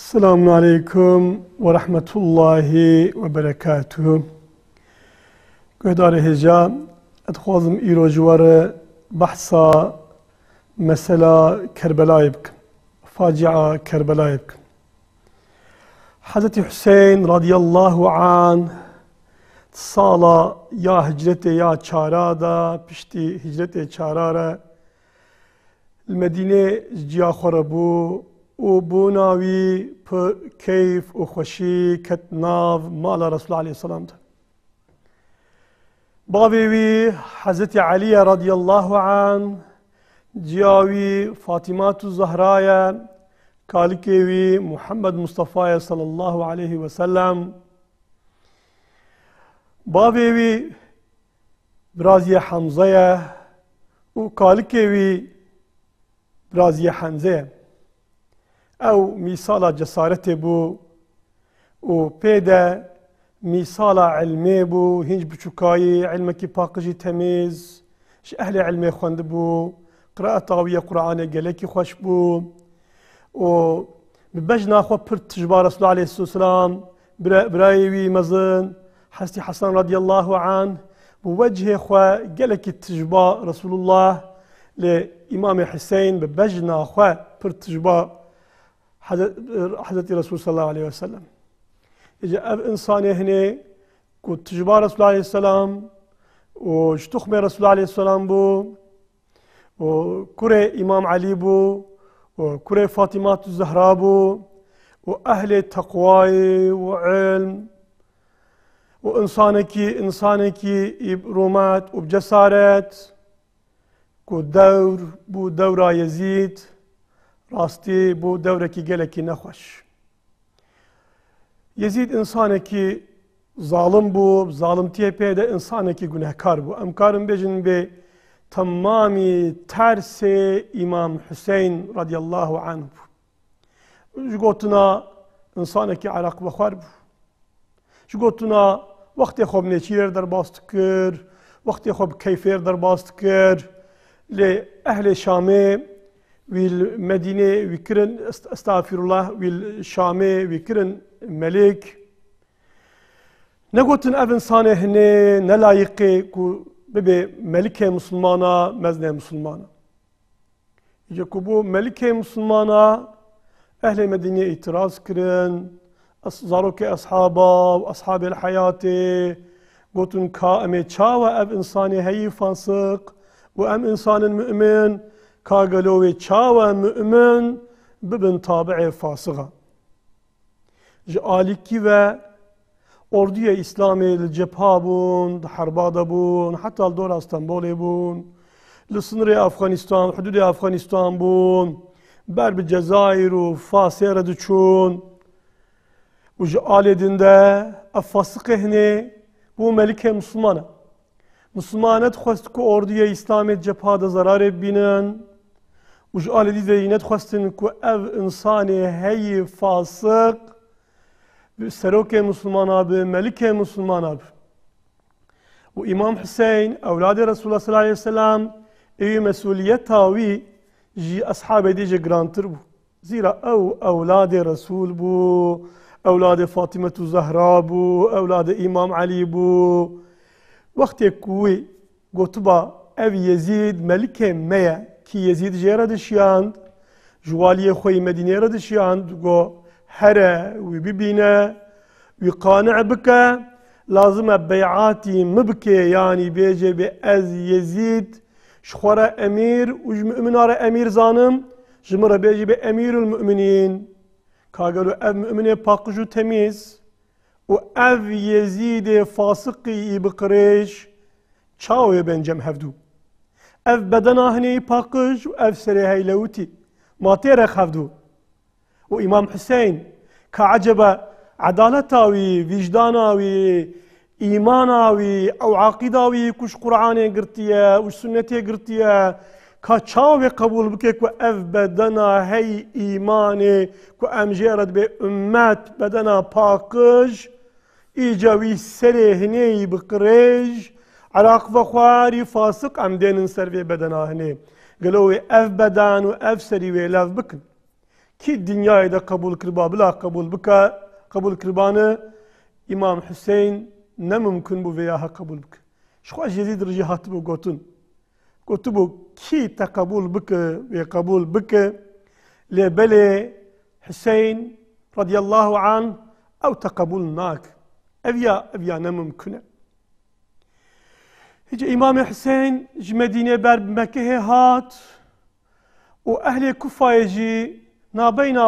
السلام عليكم ورحمة الله وبركاته قدر هجا ادخوزم ايرو جوار بحثا مسألة كربلايبك فاجعة كربلايبك حضرت حسين رضي الله عنه صالة يا هجرتي يا چارا بشتي هجرتي هجرت المدينة را المدینه و بناوی ناوی کیف و خۆشی کەت ناو رسول علیه عليه ده بابی وی حضرت علی رضی الله عن جیاوی تو زهرای کالکی وی محمد مصطفی صلی الله عليه بابی وی برازی حمزه و وی برازی حمزه او ئەو بو جەسارەتێ بوو و پێدە بو هنج بوو هیچ بچووکایی علمەکی پاقژی ش اهل علمێ خوند قراءة طاوية قورآانە گەلێکی خوش بو و بەش ناخۆ پر الله عليه الصلاة والسلام برایوی مزن حەستی حسن رضي الله عنه بوجه خوا گەلێکی تجبار رسول الله لإمام حسين ببجنا بە بەش پر حضرت رسول صلى الله عليه وسلم اجا اب انسان هنا كو تجبہ رسول الله عليه السلام و رسول رسول عليه السلام بو و امام علي بو و کره فاطمات الزهراء بو و اهل وعلم وانسانك انسانك و وبجسارات كو برومات دور بو دورا يزيد راستی بۆ دەورێکی گەلێکی نەخۆش. یزید ئینسانێکی زاڵم بوو زاڵمتیە پێدا ئینسانێکی گوناهکار بوو ئەم کارم بێژن بێ تەمامی تارسێ ئیمام حوسین ڕدی الله عن بوو. گوتنا ئینسانێکی عراق بەخوار بوو. ji gotina wextê xwe nêçîr derbas dikir, wextê xwe bi keyfêr derbas dikir, lê ehlê Şamê vil Medine vikrin estağfirullah vil Şame vikrin melek ne gotin evin sanehne ne layıkı ku bebe melike Müslümana mezne Müslümana. İşte ku bu melike Müslümana ehli Medine itiraz kirin zaroke ashaba ashab el hayatı gotin ka eme çava ev insani heyi fansık ve em insanın mümin ka galovê çawa mümin bibin tabiê fasığa ji alikî ve orduya İslamê li cepha bûn di herba de bûn heta li dora li sınırê Afganistan hududê Afganistan bûn ber bi Cezayir û Fasê re diçûn û ji alê din de Müslüman Müslümanet xwest ku orduya İslamê cephada zarar zararê مش قال دي زي نت كو اف انساني هي فاسق سروك مسلمان اب ملك مسلمان اب وامام حسين اولاد رسول الله صلى الله عليه وسلم اي مسؤولية وي جي اصحاب دي جي جرانتر بو زيرا او اولاد رسول بو اولاد فاطمه الزهراء بو اولاد امام علي بو وقت كوي قطبه اب يزيد ملك ميا کە یەزیدژێ ڕەدەشیاند ژوالیە خۆی مەدینێ ڕەدەشیاند گۆ هەرە وی ببینە وی قانع بکە لازمە بەیعاتی مبکێ یانی بێجێ بێ ئەز یەزید شخۆرە ئەمیر منارە ئەمیر زانم ژمرە بێجی بێ ئەمیر المؤمنین کاگەل و ئەم منێ پاقژ و تەمیز و ئەڤ یەزیدێ فاسقی ئیبقڕێش چاوێ بەنجەم هەفتوو ev bedena hinê paqij û ev serê heylewitî matê re xevdû û îmam Hiseyn ka ecebe edaleta wî vijdana wî îmana wî ew aqîda wî kuş Qur'anê girtiye û sunnetê girtiye ka çavê qebûl bike ku ev bedena hey îmanê ku em jê re dibe ümmet bedena paqij îca wî serê hinêyî biqirêj عراق و خواری فاسق ئەم دێنن سەروێ بەدەناهێ گەلەوەی ئەف بەدان و ئەف سەری وێ لەف بکن کی دنیایدا قبول کربا بلا قبول بکە قبول کربانە ئیمام حوسین نەممکن بوو veyاها قبول بکە شخوا ژێدی درژی هاتبوو گوتن گوتبوو کی تەقبول بکە وێ قبول بکە لێ بەلێ حوسین ڕدی الله عن ئەو تەقبول ناک ئەویا ئەویا نەممکنە هجا امام حسين جي مدينه بر مكه هات و اهل كوفه يجي نابينا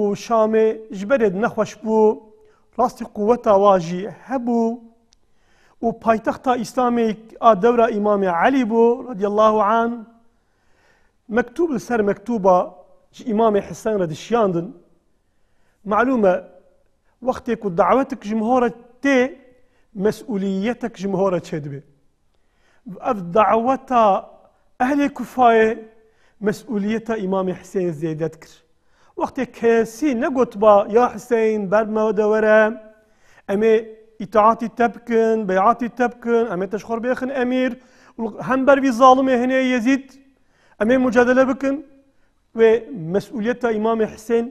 و شام جبرد نخوش بو راست قوة واجي هبو و پایتخت إسلامي دوره امام علي بو رضي الله عنه مكتوب سر مكتوبة امام حسين رضي شياندن معلومة وقتك ودعوتك جمهورة تي مسؤوليتك جمهورة شدبه دعوتا اهل کوفایە مەسئولیتە ئیمامی حسین زێدەتکر يا حسين نەگوت ما یا حسین بەرمەوە دەوەرە ئەمێ تبكن تەبکن بەیعاتی تەبکن ئەمێ تەشخۆر بێخن ئەمیر هەم بەروی زاڵمێ هەنەیە یەزید ئەمێ مجادلە امام حسين مەسئولیتە تربان حسین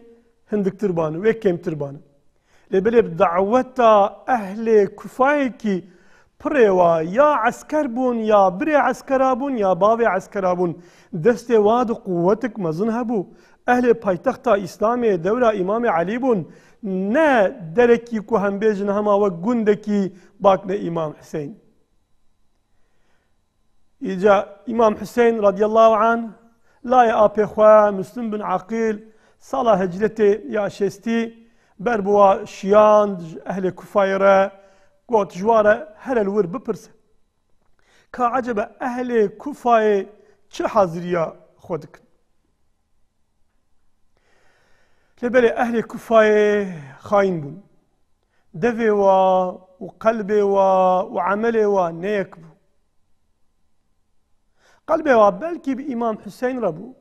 هەندکتربان تربان لبلب لێبلێ اهل ئەهلێ كي پریوا یا عسکر بون یا بری عسکر بون یا باوی عسکر بون دست واد مزنه قووەتك اهل پایتخت اسلامی دوره امام علی بون علی درکی که هم کو همه و گندکی باکنه امام حسین. ایجا امام حسین رضی الله عنه لای لایە خواه مسلم بن عقیل سال هجرت یا شستی بر شیان شیاند اهل کفایره قوت جوارا هل الور ببرس كا عجب أهل كوفاي چه حاضريا خودك لبل أهل كوفاي خاين بون دفي و وقلبي و وعملي و نيك بو قلبي و بلكي بإمام حسين ربو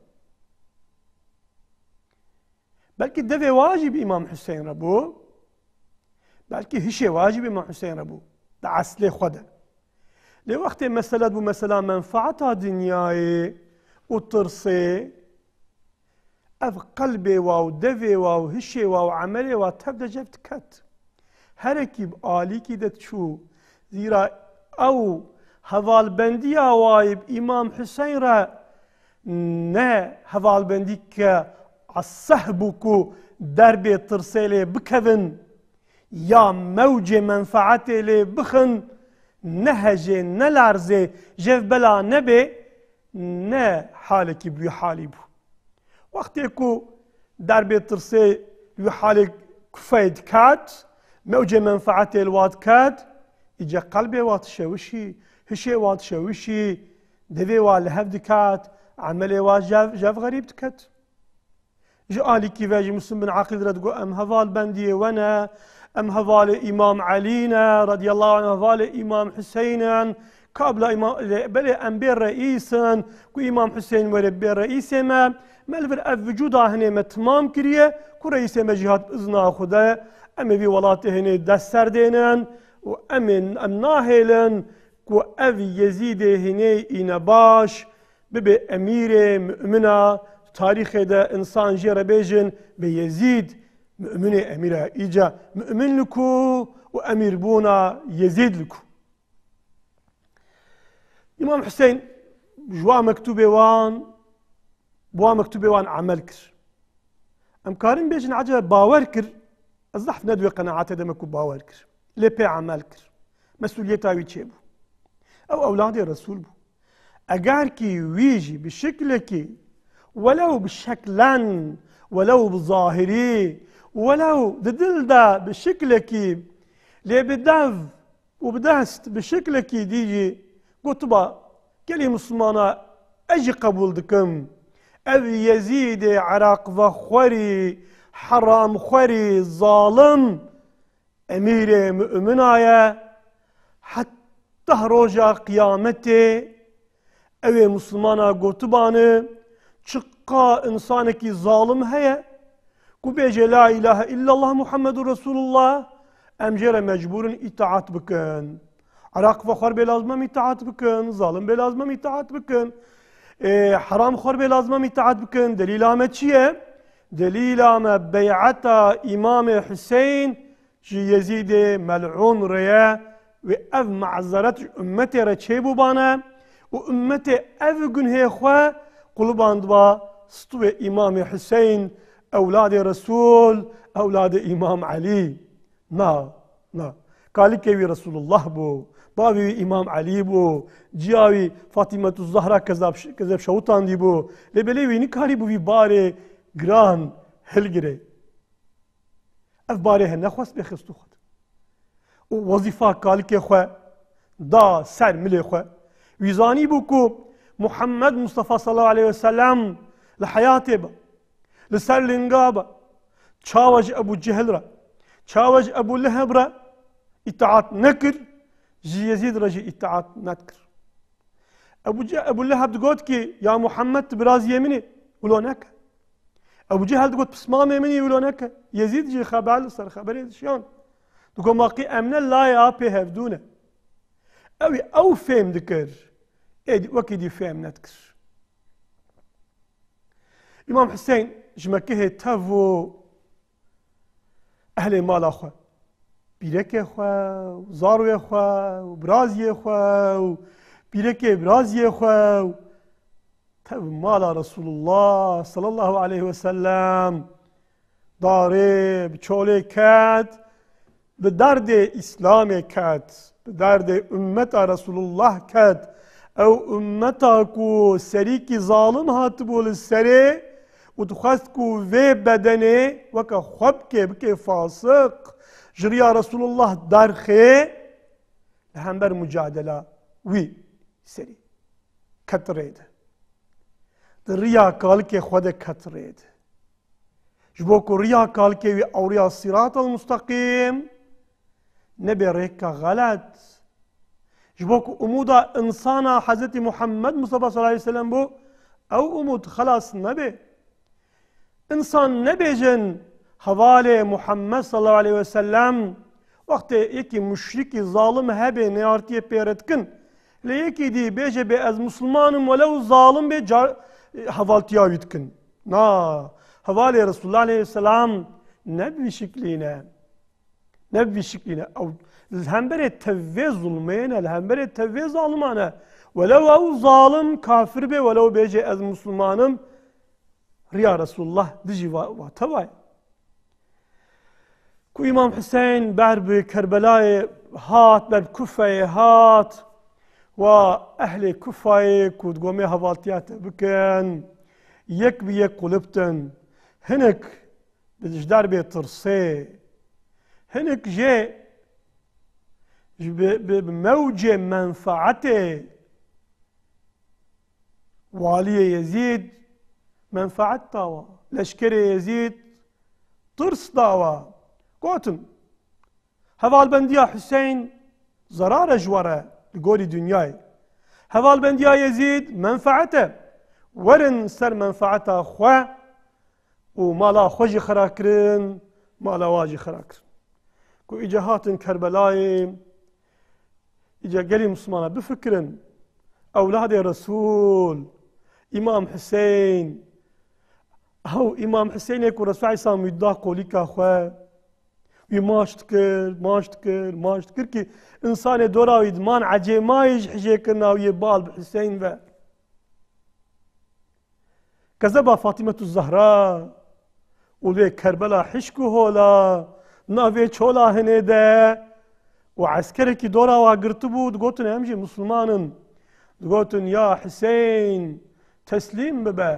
بلكي دفي واجب إمام حسين ربو بلکه هیچ واجب ما حسین بو در اصل خود لی وقتی مسئله بو مثلا منفعت دنیای و ترسه اف قلب واو دفي واو هیچ واو عملي واو تبدا جبت كت عالی بآلي كده تشو زیرا او هذال بندی وايب امام حسين را نه که بندي کو در دربي ترسيلي بكفن یا موج منفعت لی بخن نهج نلارزه جف بلا نبه نه حالی که بیو حالی بو وقتی کو در بی ترسه بیو حالی کفید کاد موج منفعت الواد کاد ایجا قلب واد شوشی هشه واد شوشی دوی واد لحف دکاد عمل واد جف غریب دکاد جآلي كيفاجي مسلم بن عقيل ردقو أم هذال بندي وانا أم هذال إمام علينا رضي الله عنه هذال إمام حسينا قبل إمام بل أم بير رئيسا كو إمام حسين ورب بير رئيسا ما ملفر أف وجودا هني ما تمام كريه كو رئيسا ما جهاد اذن خدا أم بي ولاته هني دستر دينان وأمن أم ناهلن كو أف يزيد هني إنا باش ببي أميرة مؤمنة تاريخه ده انسان جيرا بيجن بيزيد مؤمني أميرا إيجا مؤمن لكو وأمير بونا يزيد لكو إمام حسين جوا مكتوبة وان بوا مكتوبة وان عمل كر أم كارين بيجن عجب باور كر أزلحف ندوي قناعاته ده مكو باور كر لبي عمل كر مسؤوليته ويتشيبو أو أولادي رسول بو أجاركي ويجي بشكل كي ولو بشكلا ولو بظاهري ولو دا بشكلك لي بدف وبدست بشكلك ديجي قطبة كلي مسلمانا أجي قبول دكم أذ يزيد عراق فخوري حرام خوري ظالم أمير مؤمنايا حتى روجا قيامتي أوي مسلمانا قطبانه çıkka ki zalim heye kubece la ilahe illallah Muhammedur Resulullah emcere mecburun itaat bıkın. Arak fakar belazmam itaat bıkın. Zalim belazmam itaat bıkın. E, haram khor belazmam itaat bıkın. Delil Ahmet çiye? Delil Ahmet beyata İmam Hüseyin ji yezid mel'un reye ve ev ma'zaret ümmete reçebu bana ve ümmete ev günhe khoa قلوباندوە ستوێ ئیمامی حسین ئەولادی رەسول ئەولادی ئیمام علی نا نا کالیکەوی رەسول الله بوو باوی ئیمام علی بوو جیاوی فاتیمەت و زەهرا کەزەب شەوتاندی بوو لەبەلێ وینی کاری بووی بارێ گران هەلگرێ ئەف بارێ هەن نەخواست بێ خست و خت وەزیفا کالیکێ خوێ دا سەر ملێ خوێ ویزانی بوو کو محمد مصطفى صلى الله عليه وسلم لحياتي با لسر لنقابة تشاوج أبو جهل را تشاوج أبو لهب را اتعاط نكر جي يزيد رجي اتعاط نكر أبو, أبو لهب تقول كي يا محمد براز يمني ولو نكا أبو جهل تقول بسمام يمني ولو نكا يزيد جي خبال صار خبري شلون تقول ماقي أمنا لا يا بي هفدونه أو أو فهم ذكر وەکی فێم نەتکرد ئیمام حسین ژمەکە هێ تەڤ و ئەهلێ ماڵا خوێ بیرەکێ خوێ و زاڕێ خوێ و برازیە خوێ و بیرەکێ برازیە خوێ و تەڤ ماڵا رەسول الله صل الله عليه وسلم دارێ بچۆلێ کات bi derdê İslamê ket, bi derdê ümmeta Resulullah ket, او امتا کو سری کی ظالم هات بول سری و تخست کو وی بدنه وکا خب که بکه فاسق جریا رسول الله درخه هم بر مجادله وی سری کترید ریا کال که خود کترید جبو کو ریا کال که وی اوریا صراط المستقیم نبی ریکا غلط Zbog umuda insana Hazreti Muhammed Mustafa sallallahu alaihi wasallam bu ev umud halas nebi. İnsan ne becen havale Muhammed sallallahu aleyhi ve sellem vakti yeki müşriki zalim hebe ne artıye peyretkin le yeki di bece be ez musulmanım ve lev zalim be havaltiya yutkin. Na havale Resulullah aleyhisselam nebvi şikline nebvi şikline ev Hembere tevve zulmeyene, hembere tevve zalimane. Velev av zalim kafir be, velev bece ez muslimanım. Riya Resulullah dici vatavay. Ku İmam Hüseyin berbi Kerbelayı hat, ber Kufeyi hat. Ve ehli Kufeyi kudgome gomi havaltiyatı bükün. Yek bi yek kulüptün. Hinek, dici derbi tırsı. Hinek je بموج منفعته والي يزيد منفعت طاوة لشكر يزيد طرس طاوة قوتن هذال بنديا حسين زرارة جوارة لقولي دنياي هذال بنديا يزيد منفعته ورن سر منفعته وما لا خوجي خراكرن لا واجي خراكرن كو إجهات كربلاي إجا قال لي بفكرا أولاد الرسول رسول إمام حسين هو إمام حسين يكون رسول عيسى ميداقو لك أخوة ما كر ماشت كر ماشت كر كي إنسان دورا ويدمان عجي ما يجحجي كنا ويبال بحسين بقى كذبا فاطمة الزهراء ولي كربلا حشكو هولا نافي تشولا هنيدا و عسکر که دورا و گرته بود گوتن همجی مسلمانن گوتن یا حسین تسلیم ببه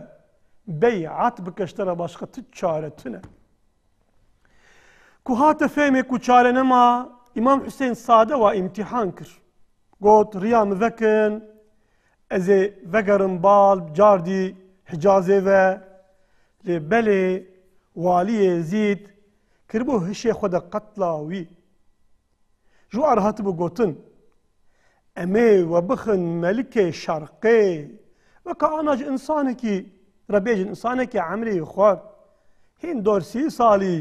بیعت بکشتره باشقا تی چاره تنه ku hate fêmê ku çarenema İmam Hüseyin sade ve imtihan kir. Got riya mi vekin, ez ê vegerin bal cardî Hicazê ve lê belê waliyê zîd kiribû hişê xwe de Jo arhat bu gotin Emê we bixin melikê şerqê weka ana ji insanekî rebêjin insanekî emrê xwe hîn dor sî salî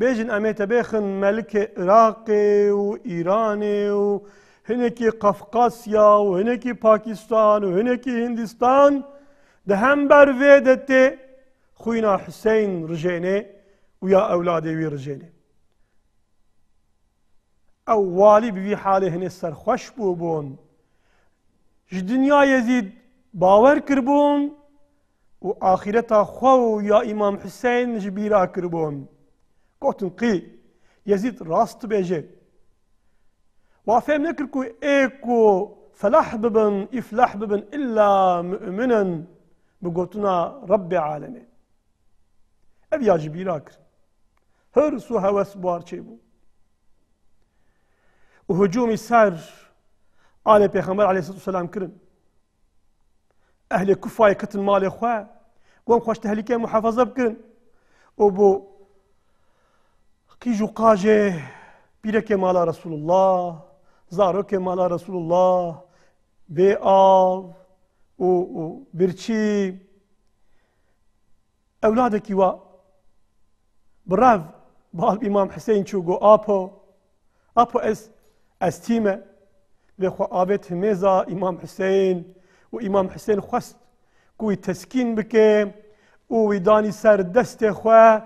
bêjin em ê te bêxin melikê Iraqê û Îranê û hinekî Qafqasya û Pakistan û hinekî Hindistan de hem vê de Hüseyin xwîna Hüseyn ya ewladê wî ئەووالی بوی حالێ هەنێ سەرخەش بو بون ji دنیا یزید کر بون و آخرتا خوا یا امام حسین ji بیرا بون گوتن قی یزید راست بیجه و افهم نکر کو ایکو فلاح ببن افلاح ببن الا مؤمنن بگوتنا رب عالمێ او یا ji بیرا هر سو هوس بار چه بون Hucum-i ser ale Peygamber aleyhissalatu wassalam kirin. Ehli Kufa'yı katın malê xwe, guhan xweş tehlikeyên muhafaza bikirin. O bu, qîj û qajê pîrekê mala Resulullah, zarokê mala Resulullah, bê av û û birçî ewladekî wa bi rev bi Hüseyin çû got apo apo ez استیمه لی خو آبت مزا امام حسین و امام حسین خواست کوی تسکین بکه او ویدانی سر دست خو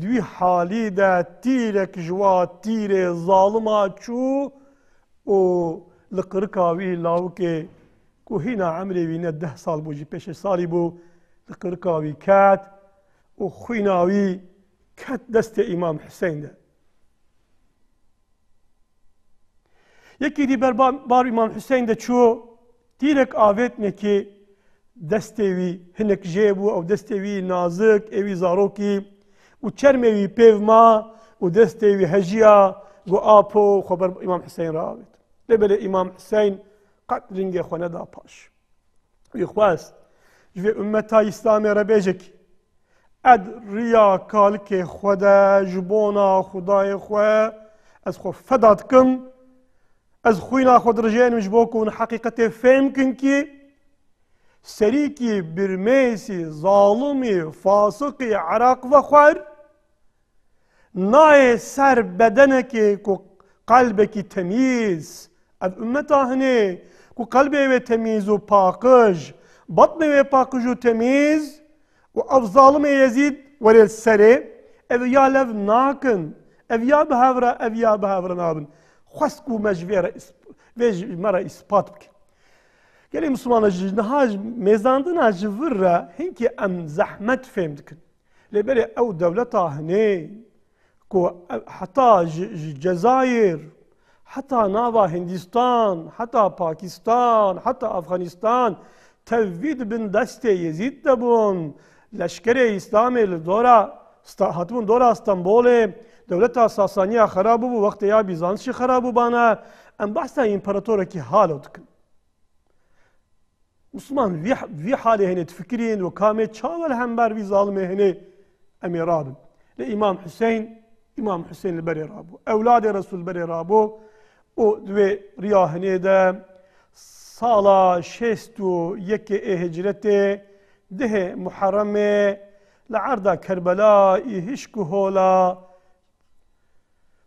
دوی حالی ده تیرک جوا تیر ظالما چو او لقرکاوی لاوکه کو هینا عمری وینه ده سال بو جی پیش سالی بو لقرکاوی کات او خویناوی کات دست امام حسین ده یەکی دیبەر باڕیمان حوسین دەچووە تیرێک ئاوێتنێکی دەستێوی هەنێک ژێ بوو ئەو دەستێوی نازک ئێوی زارۆکی و چەرمێوی پێوما و دەستێوی هەژیە گو ئاپۆ خۆبەر ئیمام حسین ڕاوێت لەبەر ئیمام حسین قەت رنگێ خۆنەدا پاش وی خواست ژێ ئومەتا ئیسلامێ ڕەبێژێکی ئەد ڕیا کالکێ خۆدە ji بۆنا خدای خوێ ئەس خۆ فەداتکەم ez xwî naxwedirjeyên min ji bo ku hûn heqîqetê fêm kin ki serîkî birmêsî zalimî fasiqî Iraq ve xwer nayê ser bedenekê ku qalbekî temîz ev ümmeta hinê ku qalbê wê temîz û paqij batnê wê paqij û temîz û ev zalimê Yezîd werê serê ev ya lev nakin ev ya bi hevra ev ya bi hevra nabin خواست کو مجویر ویج مرا اثبات بکن گلی مسلمان جی نهاج میزاندن اج ورا هنکی ام زحمت فهم دکن لبری او دولتا هنی کو حتی جزایر حتی ناوا هندستان حتی پاکستان حتی افغانستان تەوید بن دست یزید دەبوون لشکر اسلامی لە دۆرا هاتبوون دورا دەولەت ساسانیا خراب بوو وەختی یا بیزانشی خراب و بانە ئەم بەستا ئیمپەراتۆرەکی حالەوە دکن مسلمان وی حالێ هێنێت فکرین و کامێ چاوە لە هەمبار وی زاڵمێ هێنێ ئەمێ رابن لە ئیمام حوسین ئیمام حوسین لە بەرێ رابوو ئەولادێ رەسول بەرێ رابوو و دوێ ریا هەنێدە ساڵا شێست و یەکێ ئێهجرەتێ دهێ محەرەمێ لە عەردا کەربەلای هیچ و هۆلا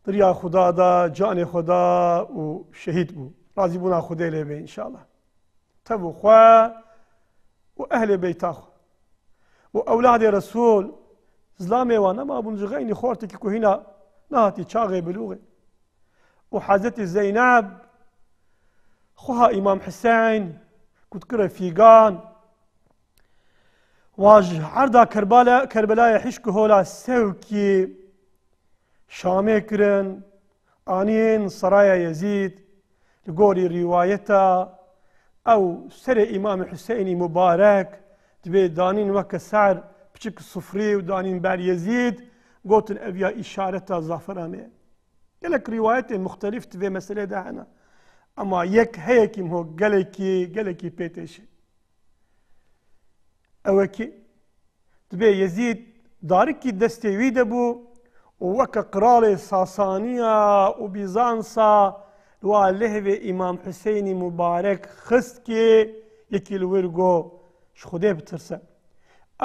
دریا خدا دا جان خدا و شهید بو راضی بونا خدای لی بی انشاءالله تبو خوا و اهل بیتا خو و اولاد رسول زلام وانا ما بون جغين خورتي كي نهاتی نهاتي بلوغه و حضرت زینب خوها امام حسین كنت كره فيقان واج عرضا كربلاء كربلاء يحشك هولا سوكي شامه کرن آنین سرای یزید لگوری روایتا او سر امام حسین مبارک دوی دانین وک سر پچک صفری و دانین بر یزید گوتن ئەویا اشارتا زافرانێ گلک روایت مختلف دوی مسئله ده دبێ مەسلێ داهنا ئەما هو گلکی گلکی پیتشه گەلێکی پێتێشی ئەوەکی دبێ یەزید دارکی دەستێوی بو وەکە قراڵێ ساسانیە و بیزانسا دوای لەهێ ئیمام حسینی مبارەك خستکێ یەکی لەوەرگۆ ji خودê bitirse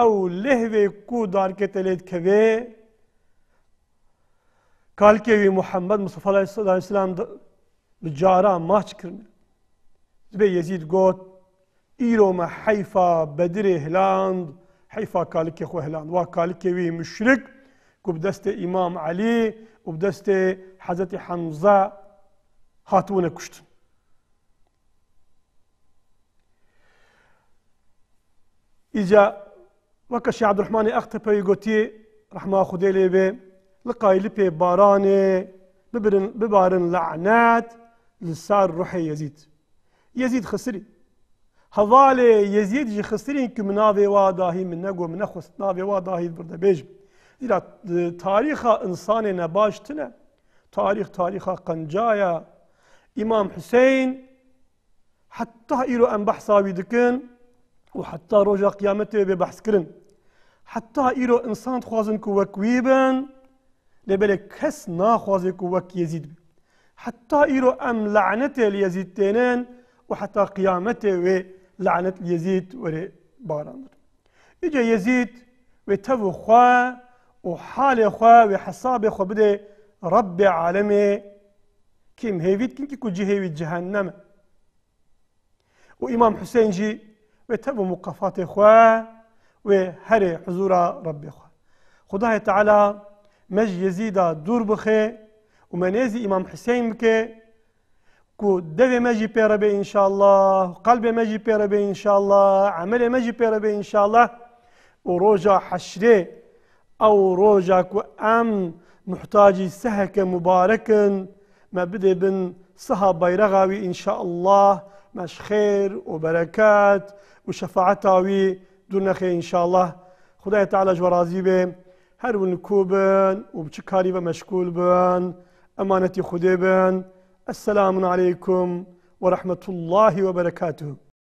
ew lehvê ku darkete lê dikevê kalkê wî muhemmed Mustafa İslam bi cara maç kirine Dibê yezîd got îro me heyfa bedirê hiland heyfa kalkê xwe hiland wa kalkê wî müşrik که به علي امام علی و هاتون دست حضرت حمزه عبد الرحمن أختي وەکە شعبدرحمانی ئەختە پێی گوتی ڕحما خودێ لێبێ لقایلی پێ بارانێ ببارن لەعنات لسار ڕحی یەزید يزيد خسری هەواڵێ یەزید ژی خسرین کە مناوێ واداهی من نەگو من نەخست ناوێ واداهیت بردەبێژم زیرا تاریخ انسان نباشت نه تاریخ تاریخ امام حسین حتی ایرو ان بحثا ویدکن و حتی روز قیامت به بحث کردن حتی ایرو انسان خوازن کو وکویبن لبل کس ناخواز کو وک یزید حتی ایرو ام لعنت یزید تنن و حتی قیامت و لعنت یزید و باران اینجا یزید و تو خواه و حالي خوا وحسابي خوا بده رب عالمي كيم هيفيت كيم كي كوجي هيفيت جهنم وإمام حسين جي وتبو مقفات خوا وهري حضور رب خوا خداه تعالى مج يزيد دور بخي ومنازي إمام حسين بكي كو دبي مجي بيربي إن شاء الله قلبي مجي بيربي إن شاء الله عملي مجي بيربي إن شاء الله وروجا حشري او ڕۆژاک و ئەم محتاجی سەهەکە مبارەکن مە بدێ بن سەها ان شاء الله مەش خير و وشفاعتاوي دون خير ان شاء الله خدای تعالە ژوەڕازی بێ هەرون کوبن و بچ بن امانتي خودێ بن السلام عليكم ورحمة الله وبركاته